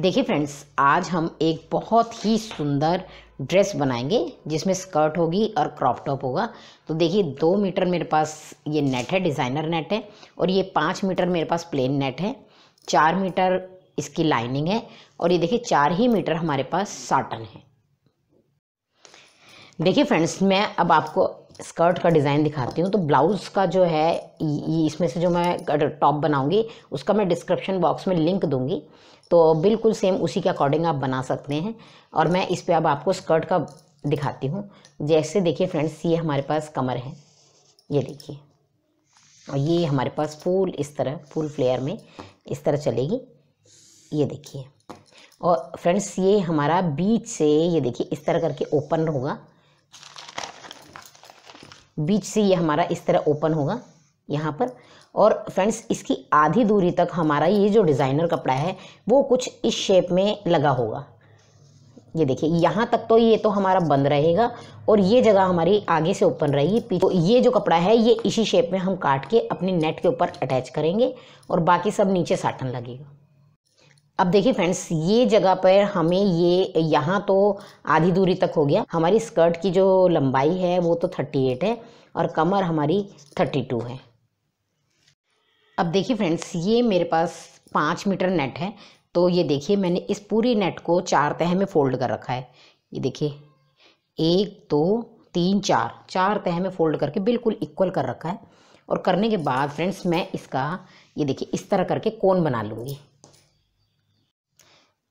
देखिए फ्रेंड्स आज हम एक बहुत ही सुंदर ड्रेस बनाएंगे जिसमें स्कर्ट होगी और क्रॉप टॉप होगा तो देखिए दो मीटर मेरे पास ये नेट है डिज़ाइनर नेट है और ये पाँच मीटर मेरे पास प्लेन नेट है चार मीटर इसकी लाइनिंग है और ये देखिए चार ही मीटर हमारे पास साटन है देखिए फ्रेंड्स मैं अब आपको स्कर्ट का डिज़ाइन दिखाती हूँ तो ब्लाउज़ का जो है इसमें से जो मैं टॉप बनाऊँगी उसका मैं डिस्क्रिप्शन बॉक्स में लिंक दूँगी तो बिल्कुल सेम उसी के अकॉर्डिंग आप बना सकते हैं और मैं इस पर अब आपको स्कर्ट का दिखाती हूँ जैसे देखिए फ्रेंड्स ये हमारे पास कमर है ये देखिए और ये हमारे पास फुल इस तरह फुल फ्लेयर में इस तरह चलेगी ये देखिए और फ्रेंड्स ये हमारा बीच से ये देखिए इस तरह करके ओपन होगा बीच से ये हमारा इस तरह ओपन होगा यहाँ पर और फ्रेंड्स इसकी आधी दूरी तक हमारा ये जो डिज़ाइनर कपड़ा है वो कुछ इस शेप में लगा होगा ये देखिए यहाँ तक तो ये तो हमारा बंद रहेगा और ये जगह हमारी आगे से ओपन रहेगी पीछे तो ये जो कपड़ा है ये इसी शेप में हम काट के अपने नेट के ऊपर अटैच करेंगे और बाकी सब नीचे साटन लगेगा अब देखिए फ्रेंड्स ये जगह पर हमें ये यहाँ तो आधी दूरी तक हो गया हमारी स्कर्ट की जो लंबाई है वो तो 38 है और कमर हमारी 32 है अब देखिए फ्रेंड्स ये मेरे पास पाँच मीटर नेट है तो ये देखिए मैंने इस पूरी नेट को चार तह में फोल्ड कर रखा है ये देखिए एक दो तीन चार चार तह में फोल्ड करके बिल्कुल इक्वल कर रखा है और करने के बाद फ्रेंड्स मैं इसका ये देखिए इस तरह करके कोन बना लूँगी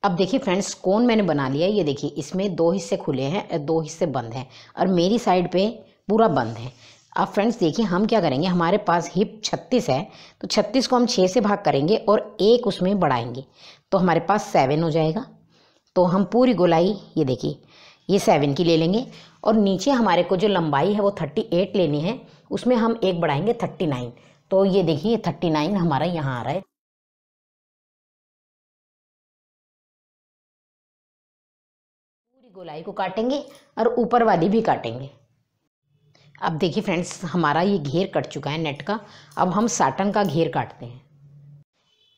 अब देखिए फ्रेंड्स कोन मैंने बना लिया ये देखिए इसमें दो हिस्से खुले हैं दो हिस्से बंद हैं और मेरी साइड पे पूरा बंद है अब फ्रेंड्स देखिए हम क्या करेंगे हमारे पास हिप 36 है तो 36 को हम 6 से भाग करेंगे और एक उसमें बढ़ाएंगे तो हमारे पास 7 हो जाएगा तो हम पूरी गोलाई ये देखिए ये सेवन की ले लेंगे और नीचे हमारे को जो लंबाई है वो थर्टी एट लेनी है उसमें हम एक बढ़ाएंगे थर्टी नाइन तो ये देखिए थर्टी नाइन हमारा यहाँ आ रहा है पूरी गोलाई को काटेंगे और ऊपर वाली भी काटेंगे अब देखिए फ्रेंड्स हमारा ये घेर कट चुका है नेट का अब हम साटन का घेर काटते हैं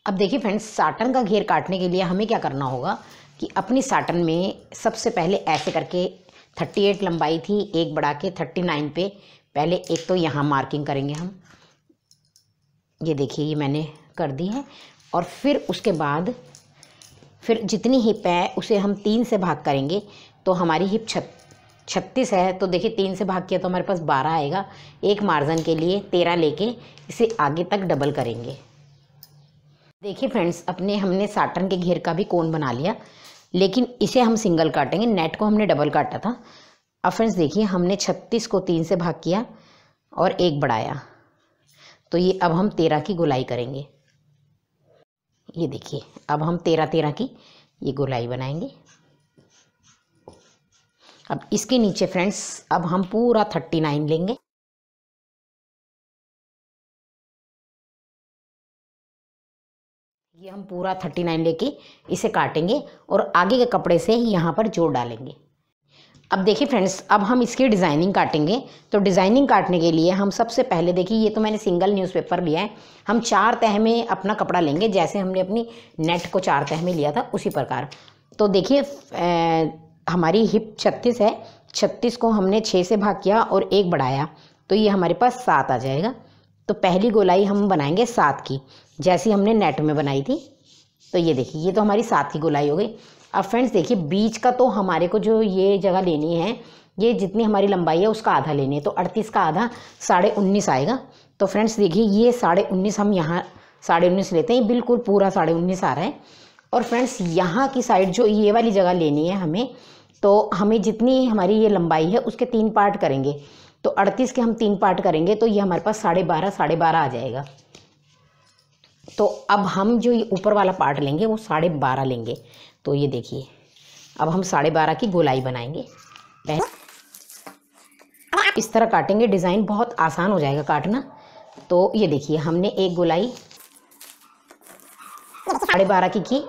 अब देखिए फ्रेंड्स साटन का घेर काटने के लिए हमें क्या करना होगा कि अपनी साटन में सबसे पहले ऐसे करके 38 लंबाई थी एक बढ़ा के 39 पे पहले एक तो यहाँ मार्किंग करेंगे हम ये देखिए ये मैंने कर दी है और फिर उसके बाद फिर जितनी हिप है उसे हम तीन से भाग करेंगे तो हमारी हिप छत छत्तीस है तो देखिए तीन से भाग किया तो हमारे पास बारह आएगा एक मार्जन के लिए तेरह लेके इसे आगे तक डबल करेंगे देखिए फ्रेंड्स अपने हमने साटन के घेर का भी कोन बना लिया लेकिन इसे हम सिंगल काटेंगे नेट को हमने डबल काटा था अब फ्रेंड्स देखिए हमने छत्तीस को तीन से भाग किया और एक बढ़ाया तो ये अब हम तेरह की गुलाई करेंगे ये देखिए अब हम तेरह तेरह की ये गुलाई बनाएंगे अब इसके नीचे फ्रेंड्स अब हम पूरा थर्टी नाइन लेंगे ये हम पूरा थर्टी नाइन लेके इसे काटेंगे और आगे के कपड़े से यहाँ पर जोड़ डालेंगे अब देखिए फ्रेंड्स अब हम इसकी डिज़ाइनिंग काटेंगे तो डिज़ाइनिंग काटने के लिए हम सबसे पहले देखिए ये तो मैंने सिंगल न्यूज़पेपर लिया है हम चार तह में अपना कपड़ा लेंगे जैसे हमने अपनी नेट को चार तह में लिया था उसी प्रकार तो देखिए हमारी हिप छत्तीस है छत्तीस को हमने छः से भाग किया और एक बढ़ाया तो ये हमारे पास सात आ जाएगा तो पहली गोलाई हम बनाएंगे सात की जैसी हमने नेट में बनाई थी तो ये देखिए ये तो हमारी सात की गोलाई हो गई अब फ्रेंड्स देखिए बीच का तो हमारे को जो ये जगह लेनी है ये जितनी हमारी लंबाई है उसका आधा लेनी है तो अड़तीस का आधा साढ़े उन्नीस आएगा तो फ्रेंड्स देखिए ये साढ़े उन्नीस हम यहाँ साढ़े उन्नीस लेते हैं बिल्कुल पूरा साढ़े उन्नीस आ रहा है और फ्रेंड्स यहाँ की साइड जो ये वाली जगह लेनी है हमें तो हमें जितनी हमारी ये लंबाई है उसके तीन पार्ट करेंगे तो अड़तीस के हम तीन पार्ट करेंगे तो ये हमारे पास साढ़े बारह साढ़े बारह आ जाएगा तो अब हम जो ये ऊपर वाला पार्ट लेंगे वो साढ़े बारह लेंगे तो ये देखिए अब हम साढ़े बारह की गोलाई बनाएंगे पहले इस तरह काटेंगे डिज़ाइन बहुत आसान हो जाएगा काटना तो ये देखिए हमने एक गोलाई साढ़े बारह की की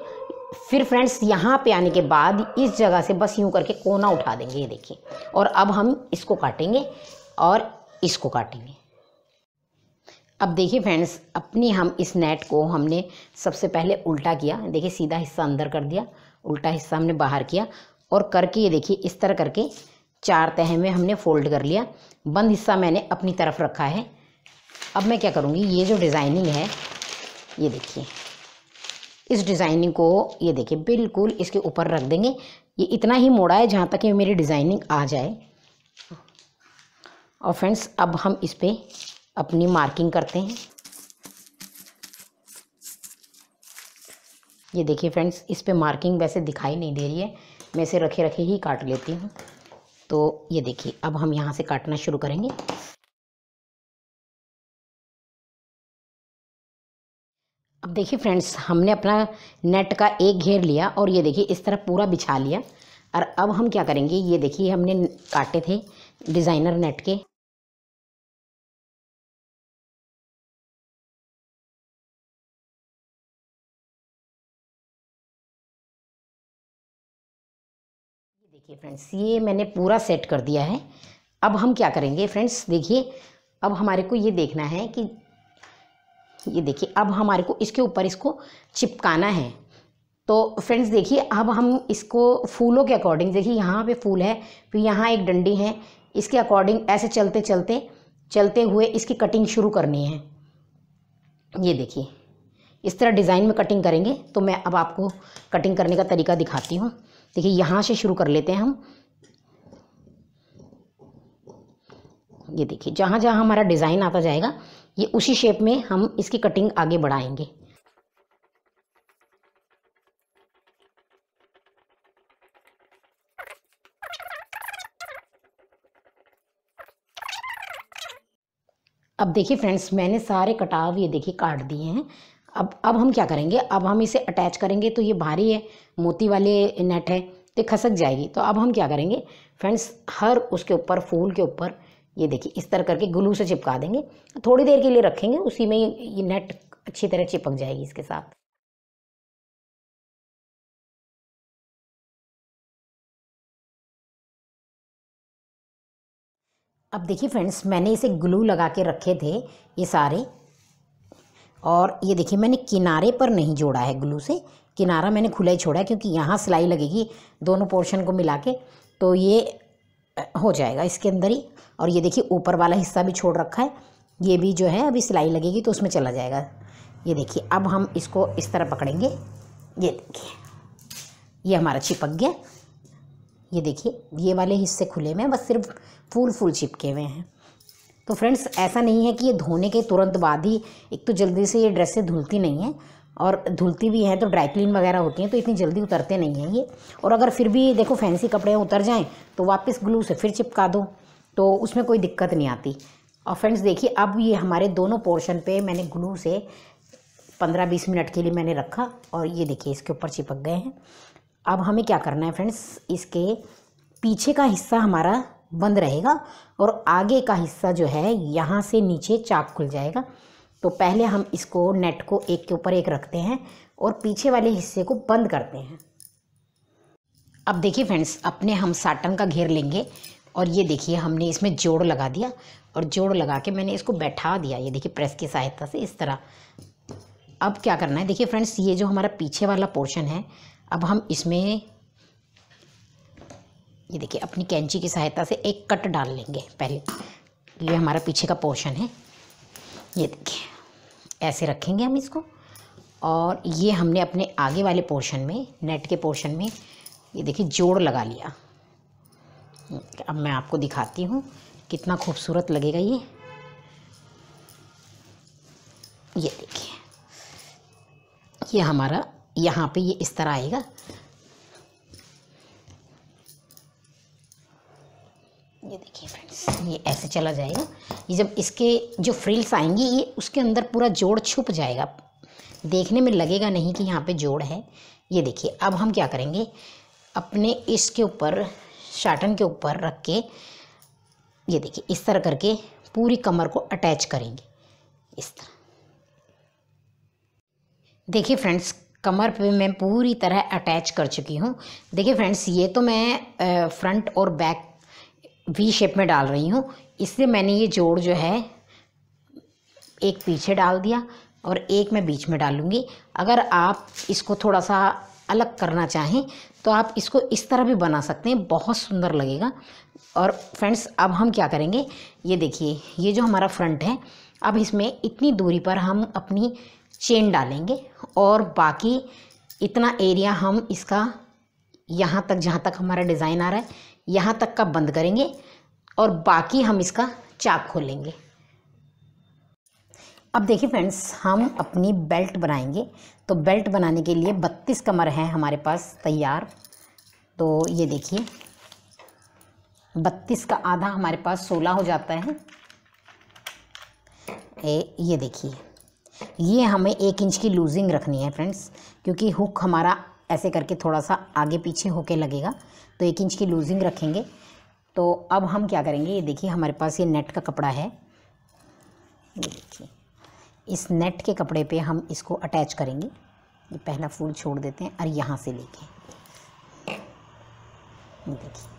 फिर फ्रेंड्स यहाँ पे आने के बाद इस जगह से बस यूँ करके कोना उठा देंगे ये देखिए और अब हम इसको काटेंगे और इसको काटेंगे अब देखिए फ्रेंड्स अपनी हम इस नेट को हमने सबसे पहले उल्टा किया देखिए सीधा हिस्सा अंदर कर दिया उल्टा हिस्सा हमने बाहर किया और करके ये देखिए इस तरह करके चार तह में हमने फोल्ड कर लिया बंद हिस्सा मैंने अपनी तरफ रखा है अब मैं क्या करूँगी ये जो डिज़ाइनिंग है ये देखिए इस डिज़ाइनिंग को ये देखिए बिल्कुल इसके ऊपर रख देंगे ये इतना ही मोड़ा है जहाँ तक ये मेरी डिज़ाइनिंग आ जाए और फ्रेंड्स अब हम इस पर अपनी मार्किंग करते हैं ये देखिए फ्रेंड्स इस पर मार्किंग वैसे दिखाई नहीं दे रही है मैं इसे रखे रखे ही काट लेती हूँ तो ये देखिए अब हम यहाँ से काटना शुरू करेंगे अब देखिए फ्रेंड्स हमने अपना नेट का एक घेर लिया और ये देखिए इस तरह पूरा बिछा लिया और अब हम क्या करेंगे ये देखिए हमने काटे थे डिज़ाइनर नेट के देखिए फ्रेंड्स ये मैंने पूरा सेट कर दिया है अब हम क्या करेंगे फ्रेंड्स देखिए अब हमारे को ये देखना है कि ये देखिए अब हमारे को इसके ऊपर इसको चिपकाना है तो फ्रेंड्स देखिए अब हम इसको फूलों के अकॉर्डिंग देखिए यहाँ पे फूल है फिर तो यहाँ एक डंडी है इसके अकॉर्डिंग ऐसे चलते चलते चलते हुए इसकी कटिंग शुरू करनी है ये देखिए इस तरह डिज़ाइन में कटिंग करेंगे तो मैं अब आपको कटिंग करने का तरीका दिखाती हूँ देखिए यहाँ से शुरू कर लेते हैं हम ये देखिए जहाँ जहाँ हमारा डिज़ाइन आता जाएगा ये उसी शेप में हम इसकी कटिंग आगे बढ़ाएंगे अब देखिए फ्रेंड्स मैंने सारे कटाव ये देखिए काट दिए हैं अब अब हम क्या करेंगे अब हम इसे अटैच करेंगे तो ये भारी है मोती वाले नेट है तो खसक जाएगी तो अब हम क्या करेंगे फ्रेंड्स हर उसके ऊपर फूल के ऊपर ये देखिए इस तरह करके ग्लू से चिपका देंगे थोड़ी देर के लिए रखेंगे उसी में ये नेट अच्छी तरह चिपक जाएगी इसके साथ अब देखिए फ्रेंड्स मैंने इसे ग्लू लगा के रखे थे ये सारे और ये देखिए मैंने किनारे पर नहीं जोड़ा है ग्लू से किनारा मैंने खुला ही छोड़ा है क्योंकि यहाँ सिलाई लगेगी दोनों पोर्शन को मिला के तो ये हो जाएगा इसके अंदर ही और ये देखिए ऊपर वाला हिस्सा भी छोड़ रखा है ये भी जो है अभी सिलाई लगेगी तो उसमें चला जाएगा ये देखिए अब हम इसको इस तरह पकड़ेंगे ये देखिए ये हमारा चिपक गया ये देखिए ये वाले हिस्से खुले में बस सिर्फ फूल फूल चिपके हुए हैं तो फ्रेंड्स ऐसा नहीं है कि ये धोने के तुरंत बाद ही एक तो जल्दी से ये ड्रेसें धुलती नहीं हैं और धुलती भी हैं तो ड्राई क्लीन वगैरह होती हैं तो इतनी जल्दी उतरते नहीं हैं ये और अगर फिर भी देखो फैंसी कपड़े उतर जाएँ तो वापस ग्लू से फिर चिपका दो तो उसमें कोई दिक्कत नहीं आती और फ्रेंड्स देखिए अब ये हमारे दोनों पोर्शन पे मैंने ग्लू से पंद्रह बीस मिनट के लिए मैंने रखा और ये देखिए इसके ऊपर चिपक गए हैं अब हमें क्या करना है फ्रेंड्स इसके पीछे का हिस्सा हमारा बंद रहेगा और आगे का हिस्सा जो है यहाँ से नीचे चाक खुल जाएगा तो पहले हम इसको नेट को एक के ऊपर एक रखते हैं और पीछे वाले हिस्से को बंद करते हैं अब देखिए फ्रेंड्स अपने हम साटन का घेर लेंगे और ये देखिए हमने इसमें जोड़ लगा दिया और जोड़ लगा के मैंने इसको बैठा दिया ये देखिए प्रेस की सहायता से इस तरह अब क्या करना है देखिए फ्रेंड्स ये जो हमारा पीछे वाला पोर्शन है अब हम इसमें ये देखिए अपनी कैंची की सहायता से एक कट डाल लेंगे पहले ये हमारा पीछे का पोर्शन है ये देखिए ऐसे रखेंगे हम इसको और ये हमने अपने आगे वाले पोर्शन में नेट के पोर्शन में ये देखिए जोड़ लगा लिया अब मैं आपको दिखाती हूँ कितना खूबसूरत लगेगा ये ये देखिए ये हमारा यहाँ पे ये इस तरह आएगा ये देखिए फ्रेंड्स ये ऐसे चला जाएगा ये जब इसके जो फ्रिल्स आएंगी ये उसके अंदर पूरा जोड़ छुप जाएगा देखने में लगेगा नहीं कि यहाँ पे जोड़ है ये देखिए अब हम क्या करेंगे अपने इसके ऊपर शाटन के ऊपर रख के ये देखिए इस तरह करके पूरी कमर को अटैच करेंगे इस तरह देखिए फ्रेंड्स कमर पे मैं पूरी तरह अटैच कर चुकी हूँ देखिए फ्रेंड्स ये तो मैं फ्रंट और बैक वी शेप में डाल रही हूँ इससे मैंने ये जोड़ जो है एक पीछे डाल दिया और एक मैं बीच में डालूँगी अगर आप इसको थोड़ा सा अलग करना चाहें तो आप इसको इस तरह भी बना सकते हैं बहुत सुंदर लगेगा और फ्रेंड्स अब हम क्या करेंगे ये देखिए ये जो हमारा फ्रंट है अब इसमें इतनी दूरी पर हम अपनी चेन डालेंगे और बाकी इतना एरिया हम इसका यहाँ तक जहाँ तक हमारा डिज़ाइन आ रहा है यहाँ तक का बंद करेंगे और बाकी हम इसका चाक खोलेंगे अब देखिए फ्रेंड्स हम अपनी बेल्ट बनाएंगे तो बेल्ट बनाने के लिए 32 कमर हैं हमारे पास तैयार तो ये देखिए 32 का आधा हमारे पास 16 हो जाता है ए, ये देखिए ये हमें एक इंच की लूजिंग रखनी है फ्रेंड्स क्योंकि हुक हमारा ऐसे करके थोड़ा सा आगे पीछे होके लगेगा तो एक इंच की लूजिंग रखेंगे तो अब हम क्या करेंगे ये देखिए हमारे पास ये नेट का कपड़ा है ये देखिए इस नेट के कपड़े पे हम इसको अटैच करेंगे ये पहला फूल छोड़ देते हैं और यहाँ से लेके देखिए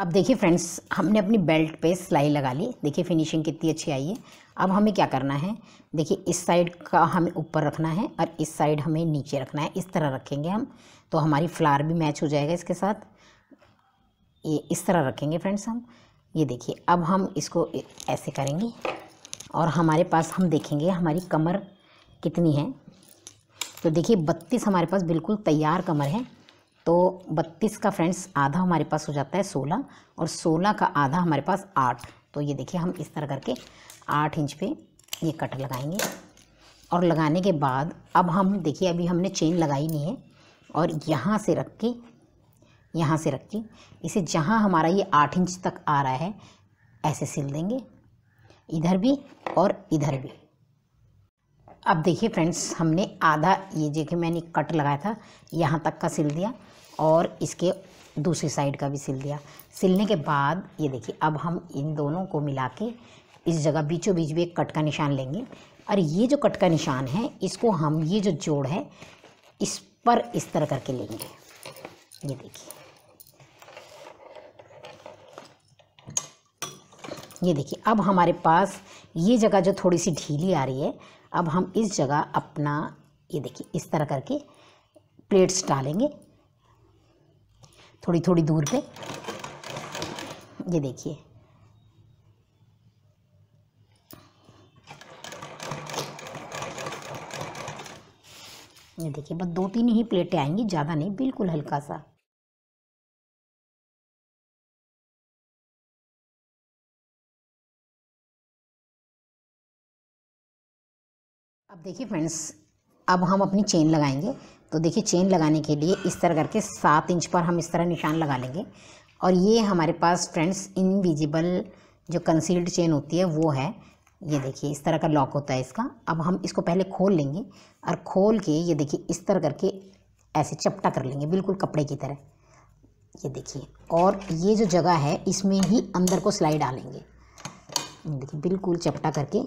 अब देखिए फ्रेंड्स हमने अपनी बेल्ट पे सिलाई लगा ली देखिए फिनिशिंग कितनी अच्छी आई है अब हमें क्या करना है देखिए इस साइड का हमें ऊपर रखना है और इस साइड हमें नीचे रखना है इस तरह रखेंगे हम तो हमारी फ्लार भी मैच हो जाएगा इसके साथ ये इस तरह रखेंगे फ्रेंड्स हम ये देखिए अब हम इसको ऐसे करेंगे और हमारे पास हम देखेंगे हमारी कमर कितनी है तो देखिए बत्तीस हमारे पास बिल्कुल तैयार कमर है तो 32 का फ्रेंड्स आधा हमारे पास हो जाता है 16 और 16 का आधा हमारे पास 8 तो ये देखिए हम इस तरह करके 8 इंच पे ये कट लगाएंगे और लगाने के बाद अब हम देखिए अभी हमने चेन लगाई नहीं है और यहाँ से रख के यहाँ से रख के इसे जहाँ हमारा ये आठ इंच तक आ रहा है ऐसे सिल देंगे इधर भी और इधर भी अब देखिए फ्रेंड्स हमने आधा ये देखिए मैंने कट लगाया था यहाँ तक का सिल दिया और इसके दूसरी साइड का भी सिल दिया सिलने के बाद ये देखिए अब हम इन दोनों को मिला के इस जगह बीचों बीच भी एक कट का निशान लेंगे और ये जो कट का निशान है इसको हम ये जो जोड़ है इस पर इस तरह करके लेंगे ये देखिए ये देखिए अब हमारे पास ये जगह जो थोड़ी सी ढीली आ रही है अब हम इस जगह अपना ये देखिए इस तरह करके प्लेट्स डालेंगे थोड़ी थोड़ी दूर पे ये देखिए ये देखिए बस दो तीन ही प्लेटें आएंगी ज़्यादा नहीं बिल्कुल हल्का सा अब देखिए फ्रेंड्स अब हम अपनी चेन लगाएंगे तो देखिए चेन लगाने के लिए इस तरह करके सात इंच पर हम इस तरह निशान लगा लेंगे और ये हमारे पास फ्रेंड्स इनविजिबल जो कंसील्ड चेन होती है वो है ये देखिए इस तरह का लॉक होता है इसका अब हम इसको पहले खोल लेंगे और खोल के ये देखिए इस तरह करके ऐसे चपटा कर लेंगे बिल्कुल कपड़े की तरह ये देखिए और ये जो जगह है इसमें ही अंदर को सिलाई डालेंगे देखिए बिल्कुल चपटा करके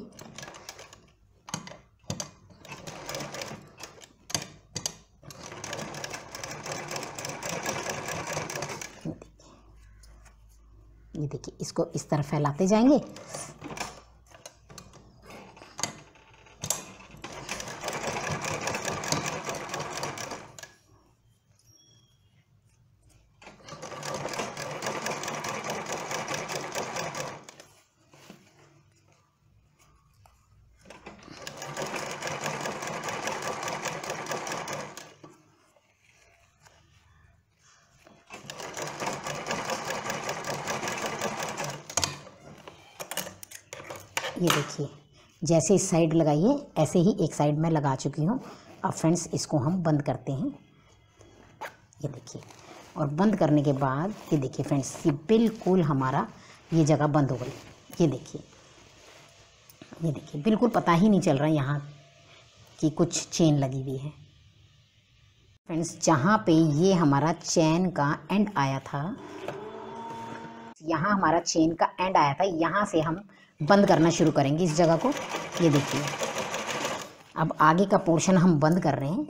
ये देखिए इसको इस तरह फैलाते जाएंगे जैसे इस साइड लगाई है ऐसे ही एक साइड में लगा चुकी हूँ अब फ्रेंड्स इसको हम बंद करते हैं ये देखिए और बंद करने के बाद ये देखिए फ्रेंड्स ये बिल्कुल हमारा ये जगह बंद हो गई ये देखिए ये देखिए बिल्कुल पता ही नहीं चल रहा यहाँ कि कुछ चेन लगी हुई है फ्रेंड्स जहाँ पे ये हमारा चैन का एंड आया था यहाँ हमारा चेन का एंड आया था यहाँ से हम बंद करना शुरू करेंगे इस जगह को ये देखिए अब आगे का पोर्शन हम बंद कर रहे हैं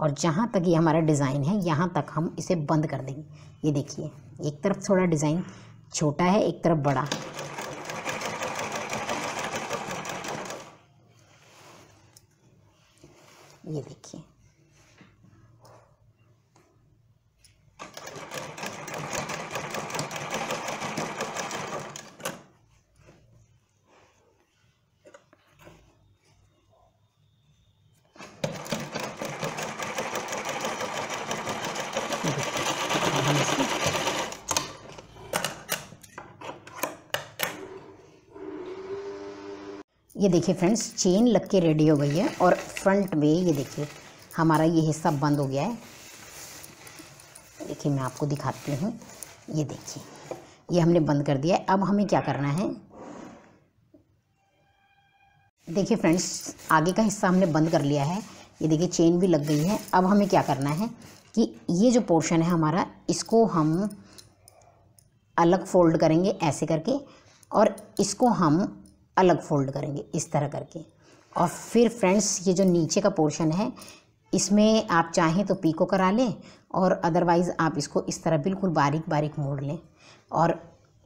और जहाँ तक ये हमारा डिज़ाइन है यहाँ तक हम इसे बंद कर देंगे ये देखिए एक तरफ थोड़ा डिज़ाइन छोटा है एक तरफ बड़ा велики. ये देखिए फ्रेंड्स चेन लग के रेडी हो गई है और फ्रंट में ये देखिए हमारा ये हिस्सा बंद हो गया है देखिए मैं आपको दिखाती हूँ ये देखिए ये हमने बंद कर दिया है अब हमें क्या करना है देखिए फ्रेंड्स आगे का हिस्सा हमने बंद कर लिया है ये देखिए चेन भी लग गई है अब हमें क्या करना है कि ये जो पोर्शन है हमारा इसको हम अलग फोल्ड करेंगे ऐसे करके और इसको हम अलग फोल्ड करेंगे इस तरह करके और फिर फ्रेंड्स ये जो नीचे का पोर्शन है इसमें आप चाहें तो पीको करा लें और अदरवाइज़ आप इसको इस तरह बिल्कुल बारीक बारीक मोड़ लें और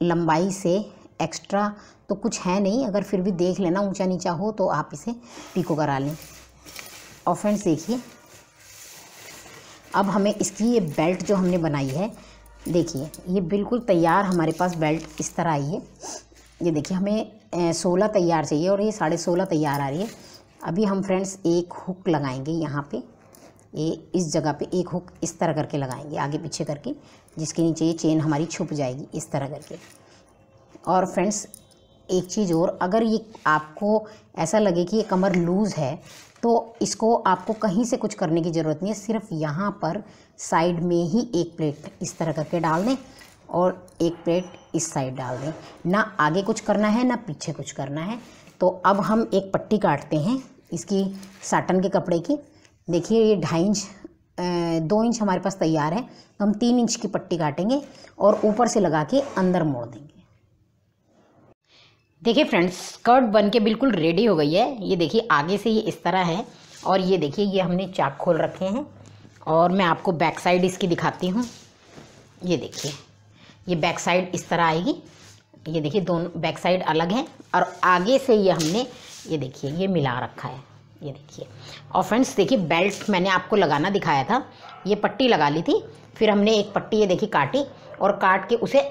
लंबाई से एक्स्ट्रा तो कुछ है नहीं अगर फिर भी देख लेना ऊंचा नीचा हो तो आप इसे पीको करा लें और फ्रेंड्स देखिए अब हमें इसकी ये बेल्ट जो हमने बनाई है देखिए ये बिल्कुल तैयार हमारे पास बेल्ट इस तरह आई है ये देखिए हमें सोलह तैयार चाहिए और ये साढ़े सोलह तैयार आ रही है अभी हम फ्रेंड्स एक हुक लगाएंगे यहाँ पे ये इस जगह पे एक हुक इस तरह करके लगाएंगे आगे पीछे करके जिसके नीचे ये चेन हमारी छुप जाएगी इस तरह करके और फ्रेंड्स एक चीज़ और अगर ये आपको ऐसा लगे कि ये कमर लूज़ है तो इसको आपको कहीं से कुछ करने की ज़रूरत नहीं है सिर्फ यहाँ पर साइड में ही एक प्लेट इस तरह करके डाल दें और एक प्लेट इस साइड डाल दें ना आगे कुछ करना है ना पीछे कुछ करना है तो अब हम एक पट्टी काटते हैं इसकी साटन के कपड़े की देखिए ये ढाई इंच दो इंच हमारे पास तैयार है तो हम तीन इंच की पट्टी काटेंगे और ऊपर से लगा के अंदर मोड़ देंगे देखिए फ्रेंड्स स्कर्ट बन के बिल्कुल रेडी हो गई है ये देखिए आगे से ये इस तरह है और ये देखिए ये हमने चाक खोल रखे हैं और मैं आपको बैक साइड इसकी दिखाती हूँ ये देखिए ये बैक साइड इस तरह आएगी ये देखिए दोनों बैक साइड अलग हैं और आगे से ये हमने ये देखिए ये मिला रखा है ये देखिए और फ्रेंड्स देखिए बेल्ट मैंने आपको लगाना दिखाया था ये पट्टी लगा ली थी फिर हमने एक पट्टी ये देखिए काटी और काट के उसे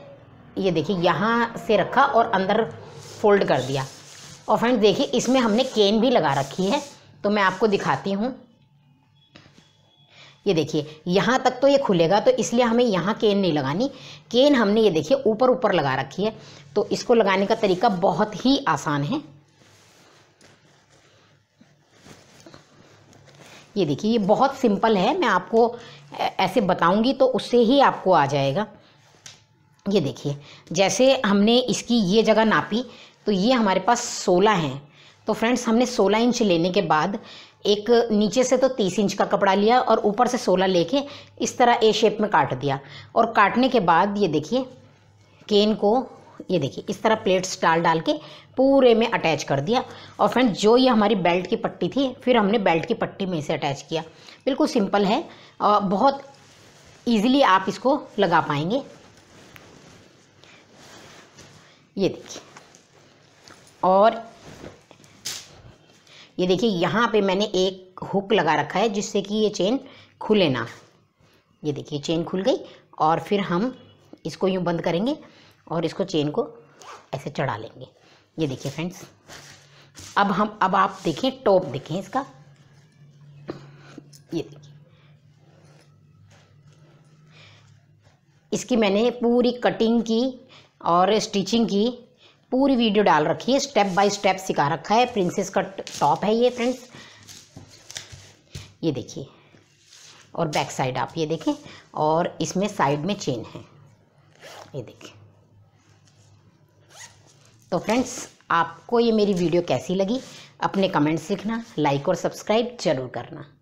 ये देखिए यहाँ से रखा और अंदर फोल्ड कर दिया और फ्रेंड्स देखिए इसमें हमने केन भी लगा रखी है तो मैं आपको दिखाती हूँ ये देखिए यहाँ तक तो ये खुलेगा तो इसलिए हमें यहाँ केन नहीं लगानी केन हमने ये देखिए ऊपर ऊपर लगा रखी है तो इसको लगाने का तरीका बहुत ही आसान है ये देखिए ये बहुत सिंपल है मैं आपको ऐसे बताऊंगी तो उससे ही आपको आ जाएगा ये देखिए जैसे हमने इसकी ये जगह नापी तो ये हमारे पास सोलह हैं तो फ्रेंड्स हमने सोलह इंच लेने के बाद एक नीचे से तो तीस इंच का कपड़ा लिया और ऊपर से सोलह लेके इस तरह ए शेप में काट दिया और काटने के बाद ये देखिए केन को ये देखिए इस तरह प्लेट्स डाल डाल के पूरे में अटैच कर दिया और फ्रेंड्स जो ये हमारी बेल्ट की पट्टी थी फिर हमने बेल्ट की पट्टी में इसे अटैच किया बिल्कुल सिंपल है और बहुत ईजिली आप इसको लगा पाएंगे ये देखिए और ये देखिए यहाँ पे मैंने एक हुक लगा रखा है जिससे कि ये चेन खुले ना ये देखिए चेन खुल गई और फिर हम इसको यूँ बंद करेंगे और इसको चेन को ऐसे चढ़ा लेंगे ये देखिए फ्रेंड्स अब हम अब आप देखें टॉप देखें इसका ये देखिए इसकी मैंने पूरी कटिंग की और स्टिचिंग की पूरी वीडियो डाल रखी है स्टेप बाय स्टेप सिखा रखा है प्रिंसेस का टॉप है ये फ्रेंड्स ये देखिए और बैक साइड आप ये देखें और इसमें साइड में चेन है ये देखें तो फ्रेंड्स आपको ये मेरी वीडियो कैसी लगी अपने कमेंट्स लिखना लाइक और सब्सक्राइब जरूर करना